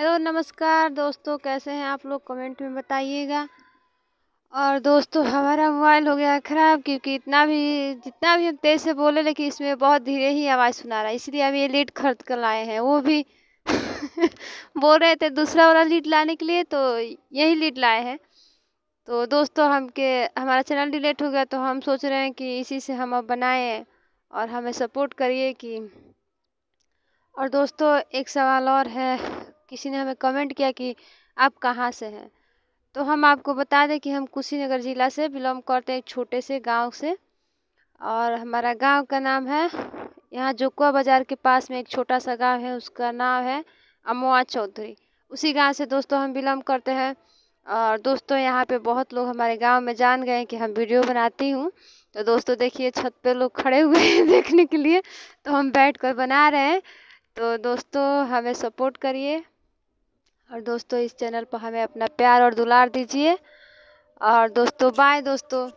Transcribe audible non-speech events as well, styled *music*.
hello नमस्कार दोस्तों कैसे हैं आप लोग कमेंट में बताइएगा और दोस्तों हमारा मोबाइल हो गया ख़राब क्योंकि इतना भी जितना भी हम तेज़ से बोले लेकिन इसमें बहुत धीरे ही आवाज़ सुना रहा है इसलिए अभी ये लीड खरीद कर लाए हैं वो भी *laughs* बोल रहे थे दूसरा वाला लीड लाने के लिए तो यही लीड लाए हैं तो दोस्तों हम के हमारा चैनल डिलेट हो गया तो हम सोच रहे हैं कि इसी से हम अब बनाएँ और हमें सपोर्ट करिए कि और दोस्तों एक सवाल और है किसी ने हमें कमेंट किया कि आप कहाँ से हैं तो हम आपको बता दें कि हम कुशीनगर ज़िला से बिलोंग करते हैं एक छोटे से गांव से और हमारा गांव का नाम है यहाँ जोकुआ बाज़ार के पास में एक छोटा सा गांव है उसका नाम है अमोआ चौधरी उसी गांव से दोस्तों हम बिलोंग करते हैं और दोस्तों यहाँ पे बहुत लोग हमारे गांव में जान गए कि हम वीडियो बनाती हूँ तो दोस्तों देखिए छत पर लोग खड़े हुए हैं *laughs* देखने के लिए तो हम बैठ कर बना रहे हैं तो दोस्तों हमें सपोर्ट करिए और दोस्तों इस चैनल पर हमें अपना प्यार और दुलार दीजिए और दोस्तों बाय दोस्तों